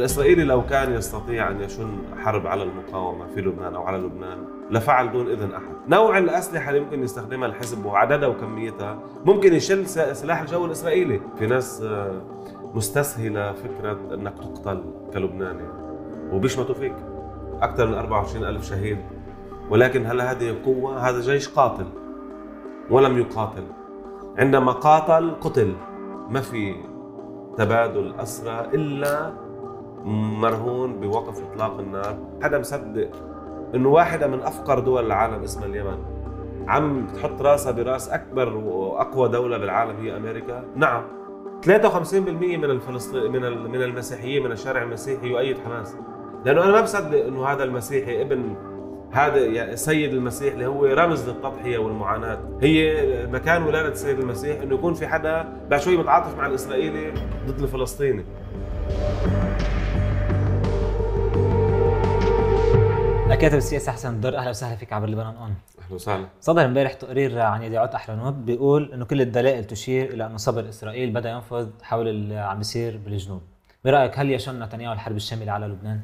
الإسرائيلي لو كان يستطيع أن يشن حرب على المقاومة في لبنان أو على لبنان لفعل دون إذن أحد نوع الأسلحة اللي ممكن يستخدمها الحزب وعددها وكميتها ممكن يشل سلاح الجو الإسرائيلي في ناس آه، مستسهلة فكرة أنك تقتل كلبناني وبيشمتوا فيك أكثر من 24 ألف شهيد ولكن هل هذه قوة؟ هذا جيش قاتل ولم يقاتل عندما قاتل قتل ما في تبادل أسرى إلا مرهون بوقف اطلاق النار حدا مصدق انه واحده من افقر دول العالم اسمها اليمن عم تحط راسها براس اكبر واقوى دوله بالعالم هي امريكا نعم 53% من الفلسطيني من من المسيحيين من الشارع المسيحي يؤيد حماس لانه انا ما بصدق انه هذا المسيحي ابن هذا يعني سيد المسيح اللي هو رمز للتضحيه والمعاناه هي مكان ولاده سيد المسيح انه يكون في حدا بعد شوي متعاطف مع الاسرائيلي ضد الفلسطيني كاتب السياسي حسن الدر اهلا وسهلا فيك عبر لبنان اون اهلا وسهلا صدر امبارح تقرير عن يديعات احرنوت بيقول انه كل الدلائل تشير الى انه صبر اسرائيل بدا ينفذ حول اللي عم بيصير بالجنوب برايك هل يشن نتنياهو الحرب الشامله على لبنان؟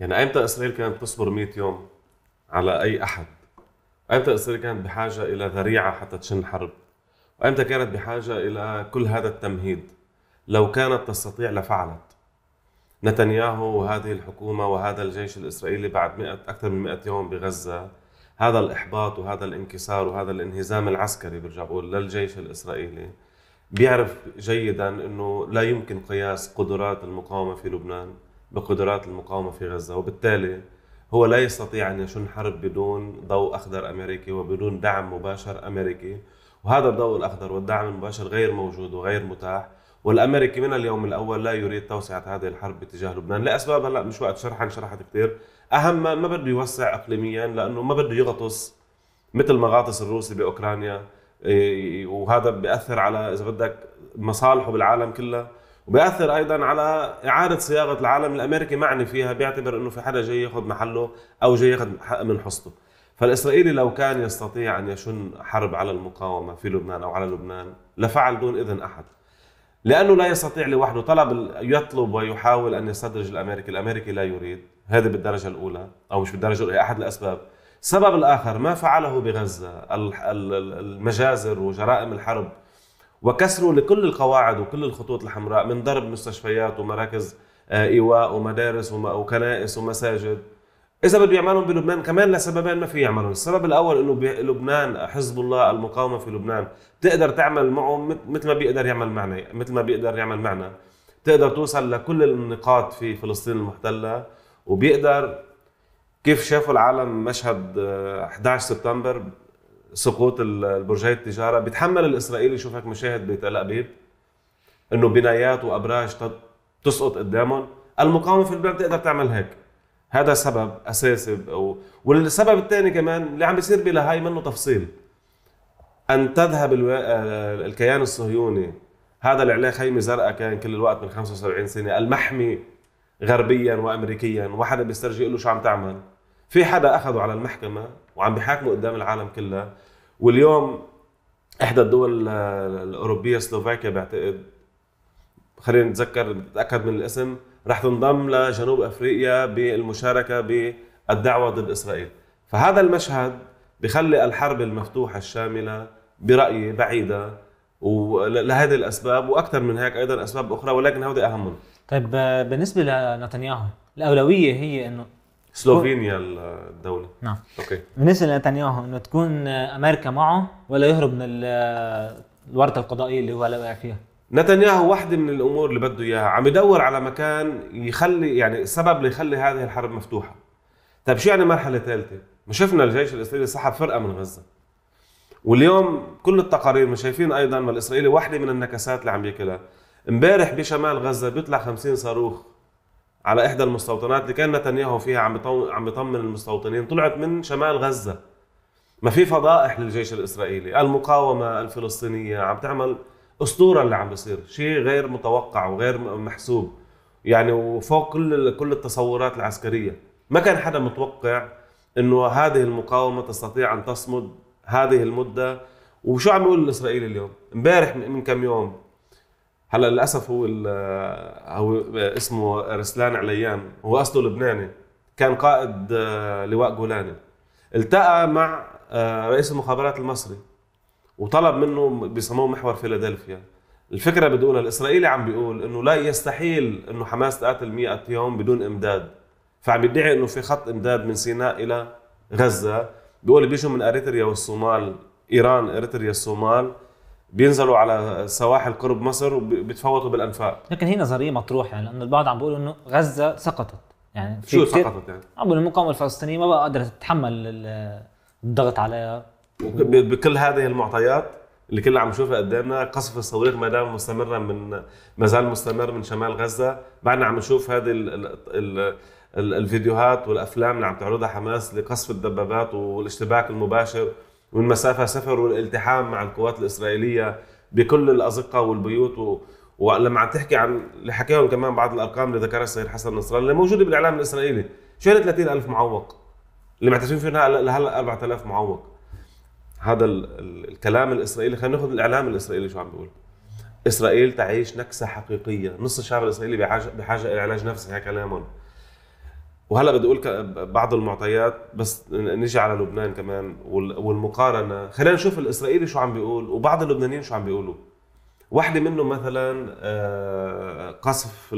يعني ايمتى اسرائيل كانت تصبر 100 يوم على اي احد؟ ايمتى اسرائيل كانت بحاجه الى ذريعه حتى تشن حرب؟ وايمتى كانت بحاجه الى كل هذا التمهيد؟ لو كانت تستطيع لفعلت نتنياهو وهذه الحكومة وهذا الجيش الإسرائيلي بعد مئة أكثر من 100 يوم بغزة هذا الإحباط وهذا الانكسار وهذا الانهزام العسكري برجع بقول للجيش الإسرائيلي بيعرف جيدا أنه لا يمكن قياس قدرات المقاومة في لبنان بقدرات المقاومة في غزة وبالتالي هو لا يستطيع أن يشن حرب بدون ضوء أخضر أمريكي وبدون دعم مباشر أمريكي وهذا الضوء الأخضر والدعم المباشر غير موجود وغير متاح والامريكي من اليوم الاول لا يريد توسعه هذه الحرب باتجاه لبنان لاسباب هلا مش وقت شرحها شرحت كثير اهم ما بده يوسع اقليميا لانه ما بده يغطس مثل ما غاطس الروسي باوكرانيا وهذا بياثر على اذا بدك مصالحه بالعالم كله وبياثر ايضا على اعاده صياغه العالم الامريكي معني فيها بيعتبر انه في حدا جاي ياخذ محله او جاي ياخذ من حصته فالاسرائيلي لو كان يستطيع ان يشن حرب على المقاومه في لبنان او على لبنان لفعل دون اذن احد لانه لا يستطيع لوحده طلب يطلب ويحاول ان يستدرج الامريكي، الامريكي لا يريد، هذه بالدرجه الاولى او مش بالدرجه الاولى احد الاسباب. السبب الاخر ما فعله بغزه المجازر وجرائم الحرب وكسره لكل القواعد وكل الخطوط الحمراء من ضرب مستشفيات ومراكز آه، ايواء ومدارس وكنائس ومساجد اذا بده يعملهم بلبنان كمان لسببين ما في يعملهم السبب الاول انه لبنان حزب الله المقاومه في لبنان بتقدر تعمل معه مثل ما بيقدر يعمل معنا مثل ما بيقدر يعمل معنا بتقدر توصل لكل النقاط في فلسطين المحتله وبيقدر كيف شافوا العالم مشهد 11 آه، سبتمبر سقوط البرجية التجاره بيتحمل الاسرائيلي يشوف هيك مشاهد بتل ابيب انه بنايات وابراج تسقط قدامهم المقاومه في لبنان بتقدر تعمل هيك هذا سبب اساسي أو والسبب الثاني كمان اللي عم بيصير بلاهاي منه تفصيل ان تذهب الو... آه، الكيان الصهيوني هذا اللي عليه خيمه زرقاء كان كل الوقت من 75 سنه المحمي غربيا وامريكيا وحدا بيسترجي له شو عم تعمل في حدا اخذه على المحكمه وعم بيحاكمه قدام العالم كلها واليوم احدى الدول آه، الاوروبيه سلوفاكيا بعتقد خلينا نتذكر نتاكد من الاسم رح تنضم لجنوب افريقيا بالمشاركه بالدعوه ضد اسرائيل فهذا المشهد بخلي الحرب المفتوحه الشامله برايي بعيده ولهذه الاسباب واكثر من هيك ايضا اسباب اخرى ولكن هودي اهم طيب آه، بالنسبه لنتنياهو الاولويه هي انه سلوفينيا الدولة نعم اوكي بالنسبة لنتنياهو انه تكون آه، امريكا معه ولا يهرب من آه، الورطة القضائية اللي هو هلا واقع فيها نتنياهو واحدة من الأمور اللي بده إياها عم يدور على مكان يخلي يعني سبب ليخلي هذه الحرب مفتوحة طيب شو يعني مرحلة ثالثة؟ ما شفنا الجيش الإسرائيلي سحب فرقة من غزة واليوم كل التقارير ما شايفين أيضا ما الإسرائيلي واحدة من النكسات اللي عم ياكلها امبارح بشمال غزة بيطلع 50 صاروخ على إحدى المستوطنات اللي كان نتنياهو فيها عم عم يطمن المستوطنين طلعت من شمال غزة ما في فضائح للجيش الإسرائيلي المقاومة الفلسطينية عم تعمل اسطوره اللي عم بيصير شيء غير متوقع وغير محسوب يعني وفوق كل كل التصورات العسكريه ما كان حدا متوقع انه هذه المقاومه تستطيع ان تصمد هذه المده وشو عم يقول الاسرائيلي اليوم امبارح من كم يوم هلا للاسف هو هو اسمه رسلان عليان هو اصله لبناني كان قائد آه، لواء جولاني التقى مع آه، رئيس المخابرات المصري وطلب منه بيسموه محور فيلادلفيا الفكره بتقولها الاسرائيلي عم بيقول انه لا يستحيل انه حماس تقاتل 100 يوم بدون امداد فعم يدعي انه في خط امداد من سيناء الى غزه بيقول بيجوا من اريتريا والصومال ايران اريتريا الصومال بينزلوا على سواحل قرب مصر وبيتفوتوا بالانفاق لكن هي نظريه مطروحه يعني لانه البعض عم بيقول انه غزه سقطت يعني شو سقطت يعني؟ عم بيقولوا المقاومه الفلسطينيه ما بقى قادره تتحمل الضغط عليها بكل هذه المعطيات اللي كلها عم نشوفها قدامنا قصف الصواريخ ما دام مستمرا من ما زال مستمر من شمال غزه بعدنا عم نشوف هذه الـ الـ الـ الفيديوهات والافلام اللي عم تعرضها حماس لقصف الدبابات والاشتباك المباشر من مسافه سفر والالتحام مع القوات الاسرائيليه بكل الازقه والبيوت و... ولما عم تحكي عن اللي حكيهم كمان بعض الارقام اللي ذكرها السيد حسن نصر الله موجوده بالاعلام الاسرائيلي شو 30000 معوق اللي معترفين فيها لهلا 4000 معوق هذا الكلام الاسرائيلي خلينا ناخذ الاعلام الاسرائيلي شو عم بيقول اسرائيل تعيش نكسه حقيقيه نص الشعب الاسرائيلي بحاجه بحاجه الى علاج نفسي هيك كلامهم وهلا بدي اقول بعض المعطيات بس نيجي على لبنان كمان والمقارنه خلينا نشوف الاسرائيلي شو عم بيقول وبعض اللبنانيين شو عم بيقولوا واحدة منهم مثلا آه، قصف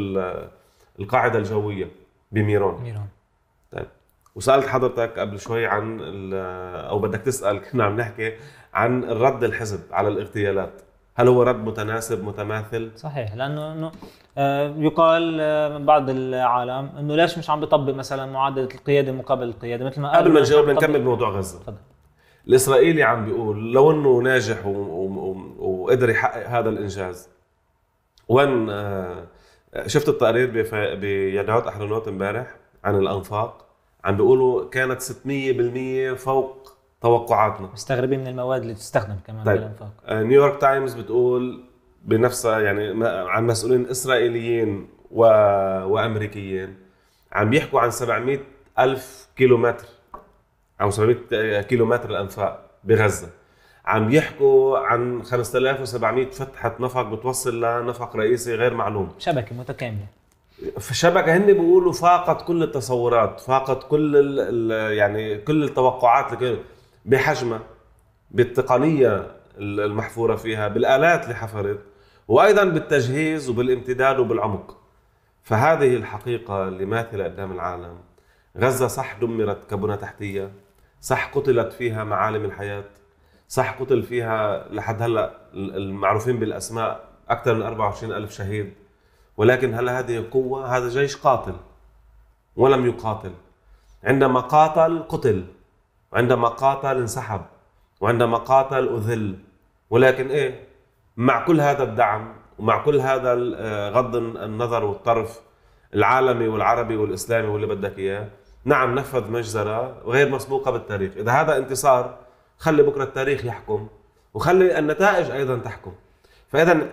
القاعدة الجوية بميرون ميرون وسالت حضرتك قبل شوي عن او بدك تسال كنا عم نحكي عن الرد الحزب على الاغتيالات هل هو رد متناسب متماثل صحيح لانه انه آه، يقال آه، من بعض العالم انه ليش مش عم بيطبق مثلا معادله القياده مقابل القياده مثل ما قبل ما نجاوب نكمل بموضوع غزه تفضل الاسرائيلي عم بيقول لو انه ناجح وقدر يحقق هذا الانجاز وين آه، شفت التقرير بيدعوت احرنوت امبارح عن الانفاق عم بيقولوا كانت 600% فوق توقعاتنا مستغربين من المواد اللي تستخدم كمان طيب. بالانفاق آه، نيويورك تايمز بتقول بنفسها يعني عن مسؤولين اسرائيليين و... وامريكيين عم بيحكوا عن 700 ألف كيلومتر أو 700 آه، كيلومتر الأنفاق بغزة عم يحكوا عن 5700 فتحة نفق بتوصل لنفق رئيسي غير معلوم شبكة متكاملة في الشبكة هن بيقولوا فاقت كل التصورات فاقت كل الـ يعني كل التوقعات بحجمها بالتقنيه المحفوره فيها بالالات اللي حفرت وايضا بالتجهيز وبالامتداد وبالعمق فهذه الحقيقه اللي ماثله قدام العالم غزه صح دمرت كبنى تحتيه صح قتلت فيها معالم الحياه صح قتل فيها لحد هلا المعروفين بالاسماء اكثر من 24 الف شهيد ولكن هل هذه قوه هذا جيش قاتل ولم يقاتل عندما قاتل قتل وعندما قاتل انسحب وعندما قاتل أذل ولكن إيه مع كل هذا الدعم ومع كل هذا آه، غض النظر والطرف العالمي والعربي والإسلامي واللي بدك إياه نعم نفذ مجزرة غير مسبوقة بالتاريخ إذا هذا انتصار خلي بكرة التاريخ يحكم وخلي النتائج أيضا تحكم فإذا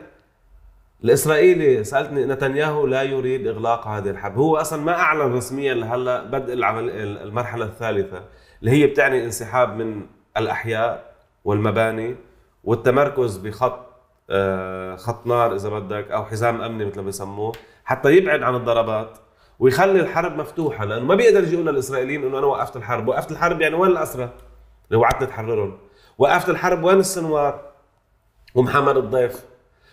الاسرائيلي سالتني نتنياهو لا يريد اغلاق هذه الحرب هو اصلا ما اعلن رسميا لهلا بدء العمل المرحله الثالثه اللي هي بتعني انسحاب من الاحياء والمباني والتمركز بخط آه، خط نار اذا بدك او حزام امني مثل ما بسموه حتى يبعد عن الضربات ويخلي الحرب مفتوحه لانه ما بيقدر يجي يقول للاسرائيليين انه انا وقفت الحرب، وقفت الحرب يعني وين الاسرى؟ اللي وعدت تحررهم؟ وقفت الحرب وين السنوار؟ ومحمد الضيف؟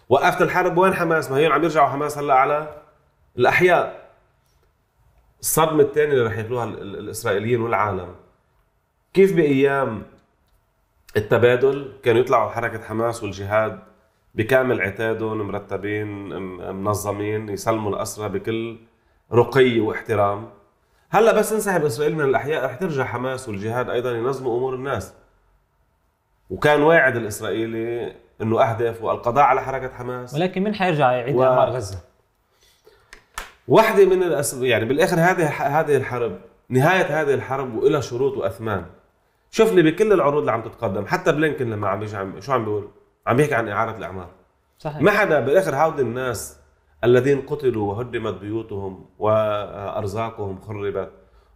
وقفت الحرب وين حماس؟ ما هي عم يرجعوا حماس هلا على الاحياء الصدمه الثانيه اللي رح ياكلوها الاسرائيليين والعالم كيف بايام التبادل كانوا يطلعوا حركه حماس والجهاد بكامل عتادهم مرتبين منظمين يسلموا الاسرى بكل رقي واحترام هلا بس انسحب اسرائيل من الاحياء رح ترجع حماس والجهاد ايضا ينظموا امور الناس وكان واعد الاسرائيلي انه اهدف والقضاء على حركه حماس ولكن من حيرجع يعيد و... اعمار غزه؟ واحده من الأس... يعني بالاخر هذه هذه الحرب نهايه هذه الحرب ولها شروط واثمان لي بكل العروض اللي عم تتقدم حتى بلينكن لما عم يجي عم شو عم بيقول؟ عم يحكي عن اعاده الاعمار صحيح ما حدا بالاخر هؤلاء الناس الذين قتلوا وهدمت بيوتهم وارزاقهم خربت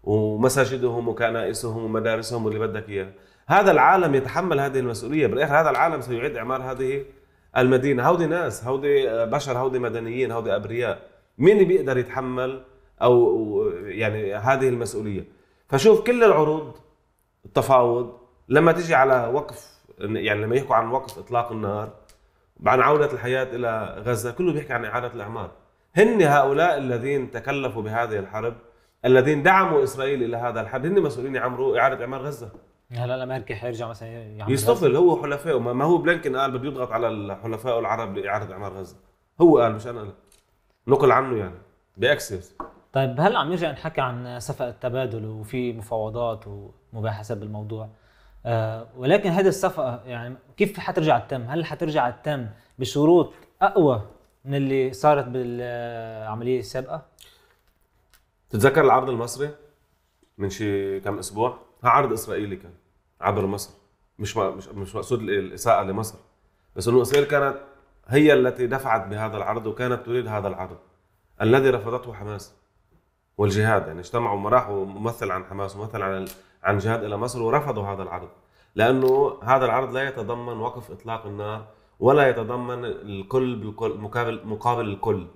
ومساجدهم وكنائسهم ومدارسهم واللي بدك اياه هذا العالم يتحمل هذه المسؤوليه بالاخر هذا العالم سيعيد اعمار هذه المدينه هودي ناس هودي بشر هودي مدنيين هودي ابرياء مين بيقدر يتحمل او يعني هذه المسؤوليه فشوف كل العروض التفاوض لما تيجي على وقف يعني لما يحكوا عن وقف اطلاق النار عن عوده الحياه الى غزه كله بيحكي عن اعاده الاعمار هن هؤلاء الذين تكلفوا بهذه الحرب الذين دعموا اسرائيل الى هذا الحد هن مسؤولين يعمروا اعاده اعمار غزه هلا الامريكي حيرجع مثلا يعمل يستظل هو حلفائه ما هو بلينكن قال بده يضغط على حلفائه العرب لاعاده اعمار غزه هو قال مش انا قال نقل عنه يعني باكسس طيب هلا عم نرجع نحكي عن صفقه التبادل وفي مفاوضات ومباحثات بالموضوع أه ولكن هذه الصفقه يعني كيف حترجع تتم؟ هل حترجع تتم بشروط اقوى من اللي صارت بالعمليه السابقه؟ تتذكر العرض المصري من شي كم اسبوع؟ عرض اسرائيلي كان عبر مصر مش مش مش مقصود الاساءه لمصر بس انه اسرائيل كانت هي التي دفعت بهذا العرض وكانت تريد هذا العرض الذي رفضته حماس والجهاد يعني اجتمعوا راحوا ممثل عن حماس وممثل عن عن جهاد الى مصر ورفضوا هذا العرض لانه هذا العرض لا يتضمن وقف اطلاق النار ولا يتضمن الكل بالكل مقابل مقابل الكل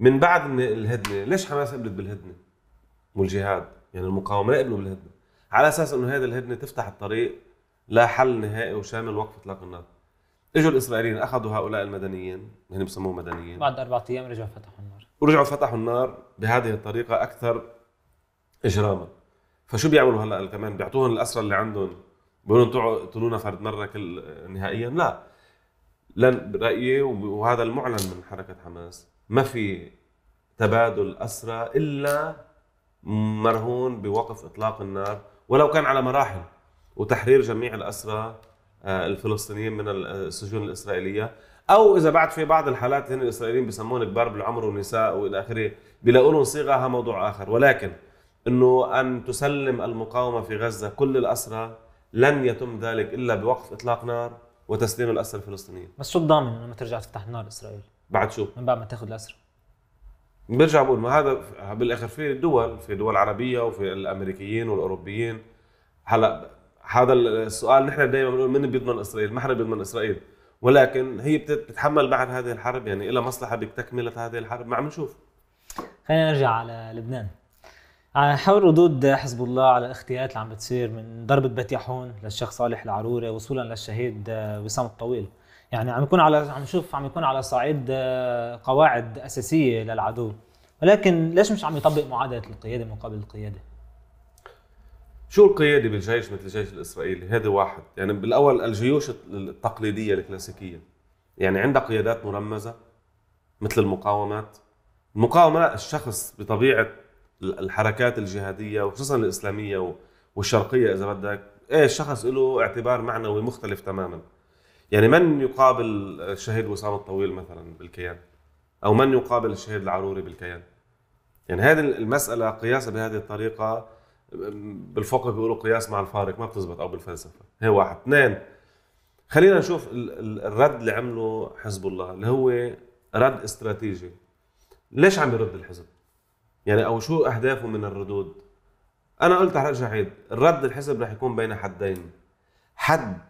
من بعد الهدنه ليش حماس قبلت بالهدنه والجهاد يعني المقاومه لا قبلوا بالهدنه على اساس انه هذه الهدنه تفتح الطريق لحل نهائي وشامل وقف اطلاق النار اجوا الاسرائيليين اخذوا هؤلاء المدنيين هن يعني بسموهم مدنيين بعد اربع ايام رجعوا فتحوا النار ورجعوا فتحوا النار بهذه الطريقه اكثر اجراما فشو بيعملوا هلا كمان بيعطوهم الاسرى اللي عندهم بيقولوا تعوا اقتلونا فرد مره كل نهائيا لا لن برايي وهذا المعلن من حركه حماس ما في تبادل اسرى الا مرهون بوقف اطلاق النار ولو كان على مراحل وتحرير جميع الأسرى آه، الفلسطينيين من آه، السجون الإسرائيلية أو إذا بعد في بعض الحالات هنا الإسرائيليين بيسمون كبار بالعمر ونساء وإلى آخره بيلاقوا لهم صيغة ها موضوع آخر ولكن أنه أن تسلم المقاومة في غزة كل الأسرى لن يتم ذلك إلا بوقف إطلاق نار وتسليم الأسرى الفلسطينيين بس شو الضامن لما ترجع تفتح النار إسرائيل؟ بعد شو؟ من بعد ما تاخذ الأسرى برجع بقول ما هذا بالاخر في الدول في دول عربيه وفي الامريكيين والاوروبيين هلا هذا السؤال نحن دائما بنقول من بيضمن اسرائيل؟ ما حدا بيضمن اسرائيل ولكن هي بتتحمل بعد هذه الحرب يعني لها مصلحه بتكمله هذه الحرب ما عم نشوف خلينا نرجع على لبنان آه، حول ردود حزب الله على الاغتيالات اللي عم بتصير من ضربه بيت يحون للشيخ صالح العروري وصولا للشهيد آه، وسام الطويل يعني عم يكون على عم نشوف عم يكون على صعيد آه، قواعد اساسيه للعدو ولكن ليش مش عم يطبق معادله القياده مقابل القياده؟ شو القياده بالجيش مثل الجيش الاسرائيلي؟ هذا واحد، يعني بالاول الجيوش التقليديه الكلاسيكيه يعني عندها قيادات مرمزه مثل المقاومات، المقاومه الشخص بطبيعه الحركات الجهاديه وخصوصا الاسلاميه والشرقيه اذا بدك، ايه الشخص له اعتبار معنوي مختلف تماما، يعني من يقابل الشهيد وسام الطويل مثلا بالكيان او من يقابل الشهيد العروري بالكيان يعني هذه المساله قياسها بهذه الطريقه بالفقه بيقولوا قياس مع الفارق ما بتزبط او بالفلسفه هي واحد اثنين خلينا نشوف الرد اللي عمله حزب الله اللي هو رد استراتيجي ليش عم يرد الحزب يعني او شو اهدافه من الردود انا قلت رح ارجع الرد الحزب رح يكون بين حدين حد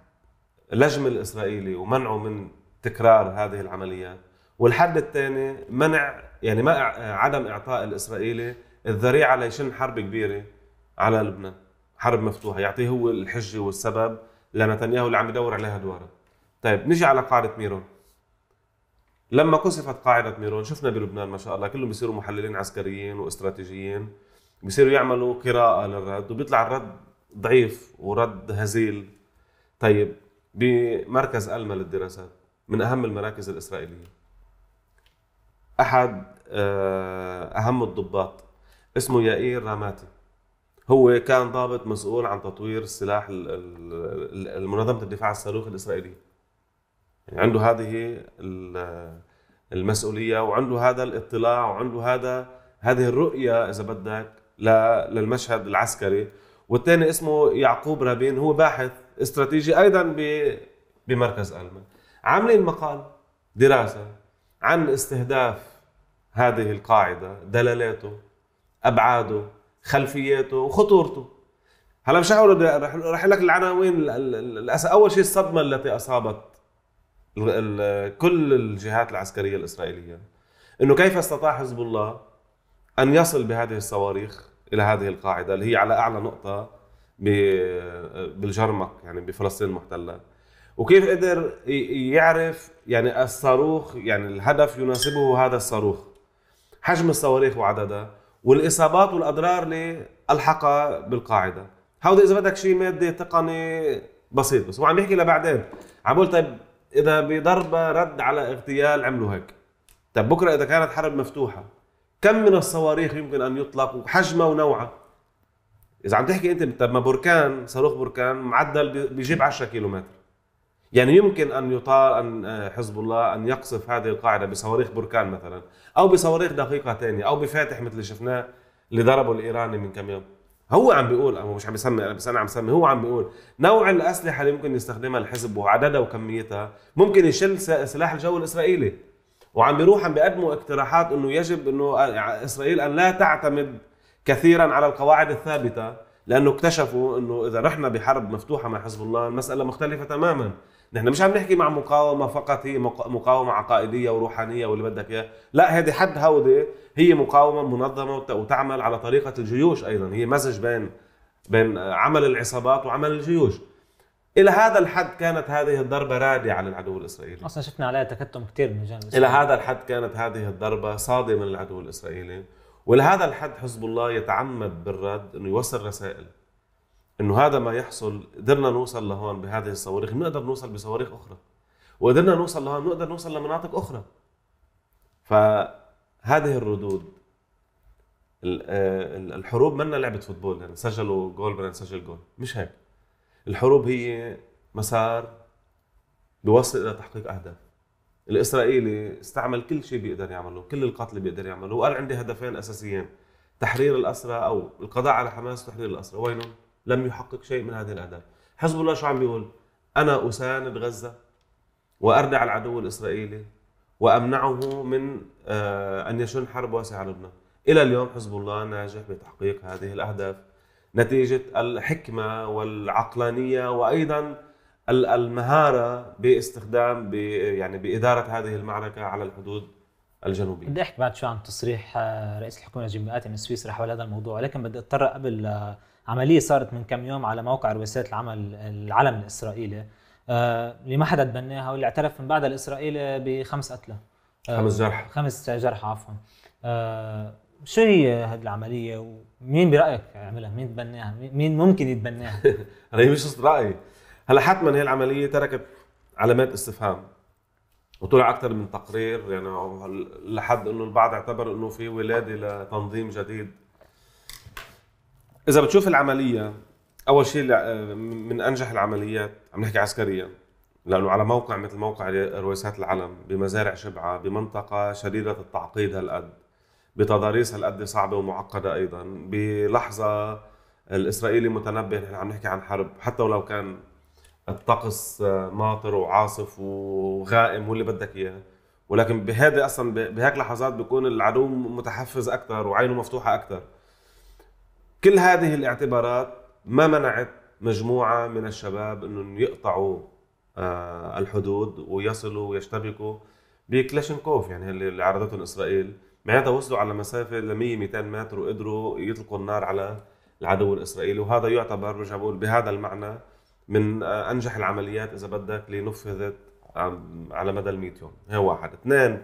لجم الاسرائيلي ومنعه من تكرار هذه العمليات والحد الثاني منع يعني ما عدم اعطاء الاسرائيلي الذريعه ليشن حرب كبيره على لبنان حرب مفتوحه يعطيه هو الحجه والسبب لنتنياهو اللي عم يدور عليها دوره طيب نجي على قاعده ميرون لما قصفت قاعده ميرون شفنا بلبنان ما شاء الله كلهم بيصيروا محللين عسكريين واستراتيجيين بيصيروا يعملوا قراءه للرد وبيطلع الرد ضعيف ورد هزيل طيب بمركز ألما للدراسات من أهم المراكز الإسرائيلية أحد آه، أهم الضباط اسمه يائير راماتي هو كان ضابط مسؤول عن تطوير السلاح منظمة الدفاع الصاروخي الإسرائيلية يعني عنده هذه المسؤولية وعنده هذا الاطلاع وعنده هذا هذه الرؤية إذا بدك للمشهد العسكري والثاني اسمه يعقوب رابين هو باحث استراتيجي ايضا بمركز المان عاملين مقال دراسه عن استهداف هذه القاعده دلالاته ابعاده خلفياته وخطورته هلا مش رح رح لك العناوين اول شيء الصدمه التي اصابت كل الجهات العسكريه الاسرائيليه انه كيف استطاع حزب الله ان يصل بهذه الصواريخ الى هذه القاعده اللي هي على اعلى نقطه بالجرمك يعني بفلسطين المحتله وكيف قدر يعرف يعني الصاروخ يعني الهدف يناسبه هذا الصاروخ حجم الصواريخ وعددها والاصابات والاضرار اللي الحقها بالقاعده هذا اذا بدك شيء مادي تقني بسيط بس هو عم يحكي لبعدين عم بقول طيب اذا بضربه رد على اغتيال عملوا هيك طيب بكره اذا كانت حرب مفتوحه كم من الصواريخ يمكن ان يطلق وحجمها ونوعها اذا عم تحكي انت طب ما بركان صاروخ بركان معدل بجيب 10 كيلومتر يعني يمكن ان يطال ان آه، حزب الله ان يقصف هذه القاعده بصواريخ بركان مثلا او بصواريخ دقيقه ثانيه او بفاتح مثل اللي شفناه اللي ضربه الايراني من كم يوم هو عم بيقول او مش عم بيسمي بس انا عم سمي هو عم بيقول نوع الاسلحه اللي ممكن يستخدمها الحزب وعددها وكميتها ممكن يشل سلاح الجو الاسرائيلي وعم بيروح عم بيقدموا اقتراحات انه يجب انه آه، اسرائيل ان لا تعتمد كثيرا على القواعد الثابته لانه اكتشفوا انه اذا رحنا بحرب مفتوحه مع حزب الله المساله مختلفه تماما نحن مش عم نحكي مع مقاومه فقط هي مقاومه عقائديه وروحانيه واللي بدك اياه لا هذه حد هودي هي مقاومه منظمه وتعمل على طريقه الجيوش ايضا هي مزج بين بين عمل العصابات وعمل الجيوش الى هذا الحد كانت هذه الضربه رادعه للعدو الاسرائيلي اصلا شفنا عليها تكتم كثير من الجانب الى هذا الحد كانت هذه الضربه صادمه للعدو الاسرائيلي ولهذا الحد حزب الله يتعمد بالرد انه يوصل رسائل انه هذا ما يحصل قدرنا نوصل لهون بهذه الصواريخ بنقدر نوصل بصواريخ اخرى وقدرنا نوصل لهون بنقدر نوصل لمناطق اخرى فهذه الردود الحروب منا لعبه فوتبول يعني سجلوا جول بدنا نسجل جول مش هيك الحروب هي مسار بيوصل الى تحقيق اهداف الاسرائيلي استعمل كل شيء بيقدر يعمله كل القتل بيقدر يعمله وقال عندي هدفين اساسيين تحرير الاسرى او القضاء على حماس وتحرير الاسرى وينهم لم يحقق شيء من هذه الاهداف حزب الله شو عم بيقول انا اساند غزه واردع العدو الاسرائيلي وامنعه من آه، ان يشن حرب واسعه على لبنان الى اليوم حزب الله ناجح بتحقيق هذه الاهداف نتيجه الحكمه والعقلانيه وايضا المهاره باستخدام يعني باداره هذه المعركه على الحدود الجنوبيه. بدي احكي بعد شوي عن تصريح آه، رئيس الحكومه نجيب من يعني سويسرا حول هذا الموضوع ولكن بدي اتطرق قبل آه، عمليه صارت من كم يوم على موقع رواسات العمل العلم الاسرائيلي آه، اللي ما حدا تبناها واللي اعترف من بعدها الاسرائيلي بخمس قتلى خمس جرح خمس جرح عفوا شو هي هذه العمليه ومين برايك عملها مين تبناها مين ممكن يتبناها انا مش رايي هلا حتما هي العمليه تركت علامات استفهام وطلع اكثر من تقرير يعني لحد انه البعض اعتبر انه في ولاده لتنظيم جديد اذا بتشوف العمليه اول شيء آه، من انجح العمليات عم نحكي عسكريا لانه على موقع مثل موقع رويسات العلم بمزارع شبعه بمنطقه شديده التعقيد هالقد بتضاريس هالقد صعبه ومعقده ايضا بلحظه الاسرائيلي متنبه نحن عم نحكي عن حرب حتى ولو كان الطقس آه، ماطر وعاصف وغائم واللي بدك اياه ولكن بهذا اصلا بهيك لحظات بيكون العدو متحفز اكثر وعينه مفتوحه اكثر كل هذه الاعتبارات ما منعت مجموعه من الشباب انهم يقطعوا آه، الحدود ويصلوا ويشتبكوا بكلاشينكوف يعني اللي عرضته اسرائيل معناتها وصلوا على مسافه ل 100 200 متر وقدروا يطلقوا النار على العدو الاسرائيلي وهذا يعتبر برجع بقول بهذا المعنى من آه، انجح العمليات اذا بدك اللي نفذت على مدى ال 100 يوم هي واحد اثنين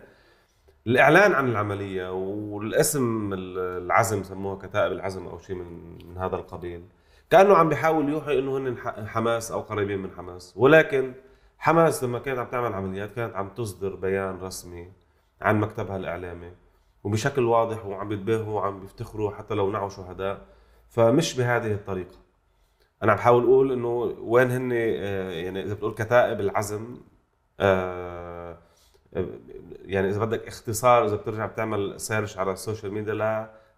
الاعلان عن العمليه والاسم العزم سموها كتائب العزم او شيء من, من هذا القبيل كانه عم بيحاول يوحي انه هن حماس او قريبين من حماس ولكن حماس لما كانت عم تعمل عمليات كانت عم تصدر بيان رسمي عن مكتبها الاعلامي وبشكل واضح وعم بيتباهوا وعم بيفتخروا حتى لو نعوا شهداء فمش بهذه الطريقه انا عم بحاول اقول انه وين هن آه، يعني اذا بتقول كتائب العزم آه، آه، يعني اذا بدك اختصار اذا بترجع بتعمل سيرش على السوشيال ميديا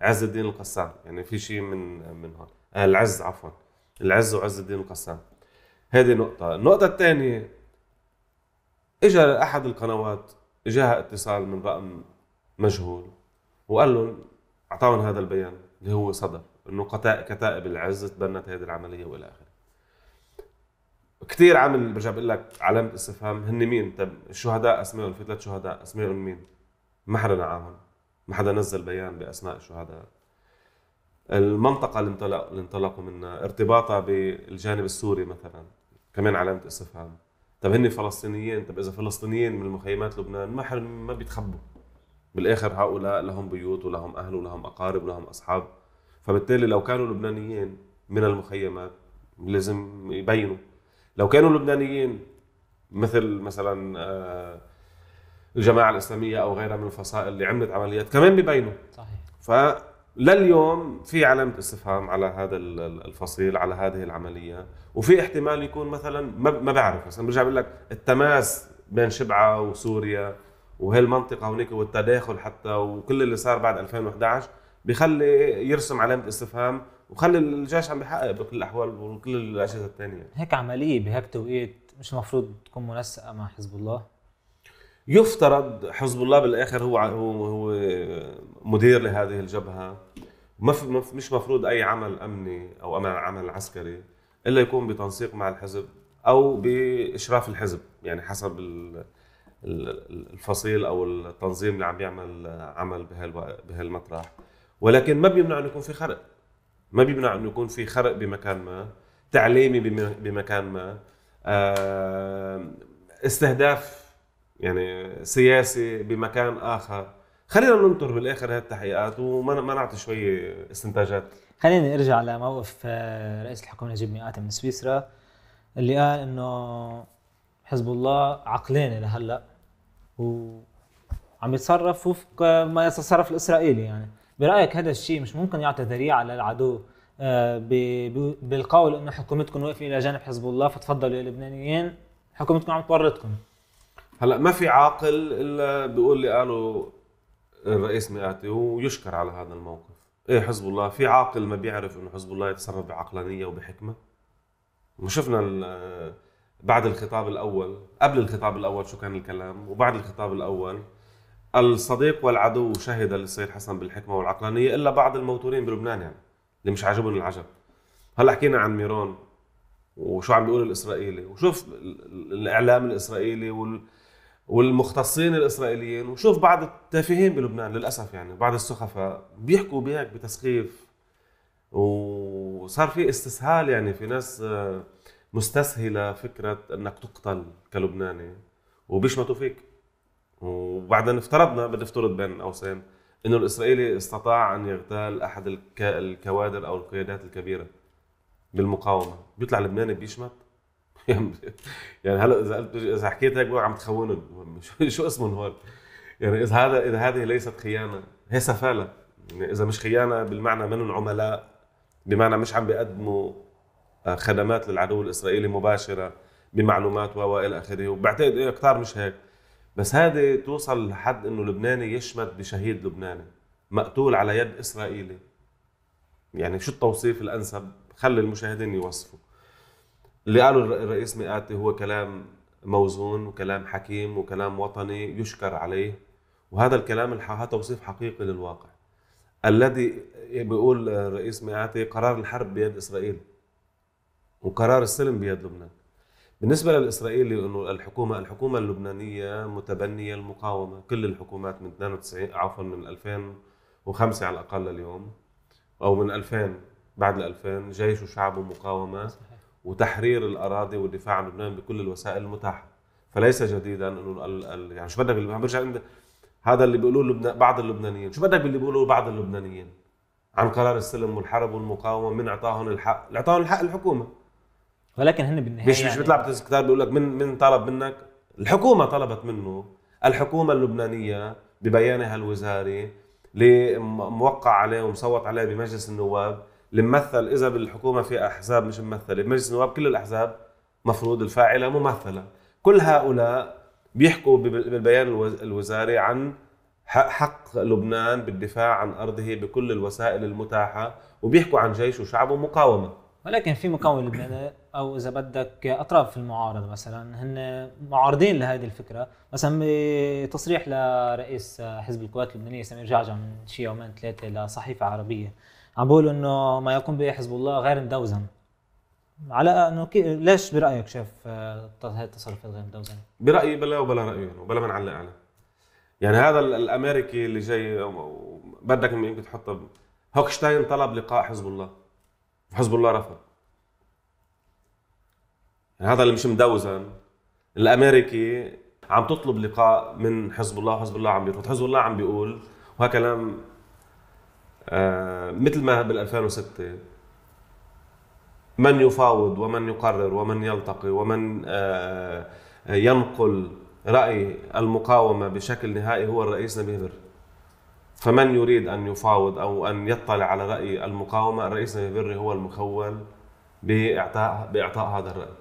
لعز الدين القسام يعني في شيء من من هون العز عفوا العز وعز الدين القسام هذه نقطة، النقطة الثانية اجى أحد القنوات اجاها اتصال من رقم مجهول وقال لهم أعطاهم هذا البيان اللي هو صدر انه كتائب العز تبنت هذه العمليه والى اخره كثير عامل برجع بقول لك علامه استفهام هن مين؟ طب الشهداء اسمائهم في ثلاث شهداء اسمائهم مين؟ ما حدا نعاهم ما حدا نزل بيان باسماء الشهداء المنطقة اللي انطلق اللي انطلقوا منها ارتباطها بالجانب السوري مثلا كمان علامة استفهام طب هن فلسطينيين طب اذا فلسطينيين من مخيمات لبنان ما حل ما بيتخبوا بالاخر هؤلاء لهم بيوت ولهم اهل ولهم اقارب ولهم اصحاب فبالتالي لو كانوا لبنانيين من المخيمات لازم يبينوا لو كانوا لبنانيين مثل مثلا آه، الجماعه الاسلاميه او غيرها من الفصائل اللي عملت عمليات كمان ببينوا صحيح فلليوم في علامه استفهام على هذا الفصيل على هذه العمليه وفي احتمال يكون مثلا ما بعرف مثلا برجع بقول لك التماس بين شبعه وسوريا وهي المنطقة هناك والتداخل حتى وكل اللي صار بعد 2011 بخلي يرسم علامه استفهام وخلي الجيش عم بيحقق بكل الاحوال وكل الاجهزه الثانيه هيك عمليه بهيك توقيت مش المفروض تكون منسقه مع حزب الله يفترض حزب الله بالاخر هو هو هو مدير لهذه الجبهه ما مش مفروض اي عمل امني او عمل عسكري الا يكون بتنسيق مع الحزب او باشراف الحزب يعني حسب الفصيل او التنظيم اللي عم بيعمل عمل بهالمطرح ولكن ما بيمنع انه يكون في خرق ما بيمنع انه يكون في خرق بمكان ما تعليمي بمكان ما استهداف يعني سياسي بمكان اخر خلينا ننطر بالاخر هذه التحقيقات وما ما نعطي شوي استنتاجات خلينا نرجع لموقف آه، رئيس الحكومه نجيب مئات من سويسرا اللي قال انه حزب الله عقلاني لهلا وعم يتصرف وفق ما يتصرف الاسرائيلي يعني برايك هذا الشيء مش ممكن يعطي ذريعه للعدو آه، بالقول انه حكومتكم واقفه الى جانب حزب الله فتفضلوا يا لبنانيين حكومتكم عم تورطكم هلا ما في عاقل الا بيقول لي قالوا الرئيس مئاتي ويشكر على هذا الموقف ايه حزب الله في عاقل ما بيعرف انه حزب الله يتصرف بعقلانيه وبحكمه وشفنا آه، بعد الخطاب الاول قبل الخطاب الاول شو كان الكلام وبعد الخطاب الاول الصديق والعدو شهد للسيد حسن بالحكمه والعقلانيه الا بعض الموتورين بلبنان يعني اللي مش عاجبهم العجب هلا حكينا عن ميرون وشو عم بيقول الاسرائيلي وشوف الاعلام الاسرائيلي وال والمختصين الاسرائيليين وشوف بعض التافهين بلبنان للاسف يعني بعض السخفاء بيحكوا بهيك بتسخيف وصار في استسهال يعني في ناس آه، مستسهله فكره انك تقتل كلبناني وبيشمتوا فيك وبعدين افترضنا بدي افترض بين قوسين انه الاسرائيلي استطاع ان يغتال احد الكوادر او القيادات الكبيره بالمقاومه بيطلع لبناني بيشمت يعني،, يعني هلا اذا قلت اذا حكيت هيك عم تخونهم شو اسمهم هول يعني اذا هذا اذا هذه ليست خيانه هي سفاله يعني اذا مش خيانه بالمعنى منهم عملاء بمعنى مش عم بيقدموا آه، خدمات للعدو الاسرائيلي مباشره بمعلومات والى اخره وبعتقد إيه كتار مش هيك بس هذه توصل لحد انه لبناني يشمت بشهيد لبناني مقتول على يد اسرائيلي يعني شو التوصيف الانسب خلي المشاهدين يوصفوا اللي قاله الرئيس مئاتي هو كلام موزون وكلام حكيم وكلام وطني يشكر عليه وهذا الكلام هذا توصيف حقيقي للواقع الذي بيقول الرئيس مئاتي قرار الحرب بيد اسرائيل وقرار السلم بيد لبنان بالنسبه للاسرائيلي انه الحكومه الحكومه اللبنانيه متبنيه المقاومه كل الحكومات من 92 عفوا من 2005 على الاقل اليوم او من 2000 بعد ال 2000 جيش وشعب ومقاومه صحيح. وتحرير الاراضي والدفاع عن لبنان بكل الوسائل المتاحه فليس جديدا انه ال... ال... يعني شو بدك عم برجع عند هذا اللي بيقولوه لبنان بعض اللبنانيين شو بدك باللي بيقولوه بعض اللبنانيين عن قرار السلم والحرب والمقاومه من اعطاهم الحق اعطاهم الحق الحكومه ولكن هن بالنهايه مش يعني مش بيطلع بالتذكار بيقول لك من من طلب منك الحكومه طلبت منه الحكومه اللبنانيه ببيانها الوزاري اللي موقع عليه ومصوت عليه بمجلس النواب اللي ممثل اذا بالحكومه في احزاب مش ممثله بمجلس النواب كل الاحزاب مفروض الفاعله ممثله كل هؤلاء بيحكوا بالبيان الوزاري عن حق لبنان بالدفاع عن ارضه بكل الوسائل المتاحه وبيحكوا عن جيش وشعب ومقاومه ولكن في مكون لبناني او اذا بدك اطراف في المعارضه مثلا هن معارضين لهذه الفكره مثلا بتصريح لرئيس حزب القوات اللبنانيه سمير جعجع من شي يومين ثلاثه لصحيفه عربيه عم بقول انه ما يقوم به حزب الله غير مدوزن على انه كي... ليش برايك شاف هذه التصرفات غير مدوزنه؟ برايي بلا وبلا رايي وبلا ما نعلق عليه يعني هذا الامريكي اللي جاي بدك يمكن تحطه هوكشتاين طلب لقاء حزب الله حزب الله رفض يعني هذا اللي مش مدوزن الامريكي عم تطلب لقاء من حزب الله وحزب الله عم بيرفض حزب الله عم بيقول وهذا كلام آه مثل ما بال 2006 من يفاوض ومن يقرر ومن يلتقي ومن آه ينقل راي المقاومه بشكل نهائي هو الرئيس نبيه بري فمن يريد أن يفاوض أو أن يطلع على رأي المقاومة الرئيس بري هو المخول بإعطاء, بإعطاء هذا الرأي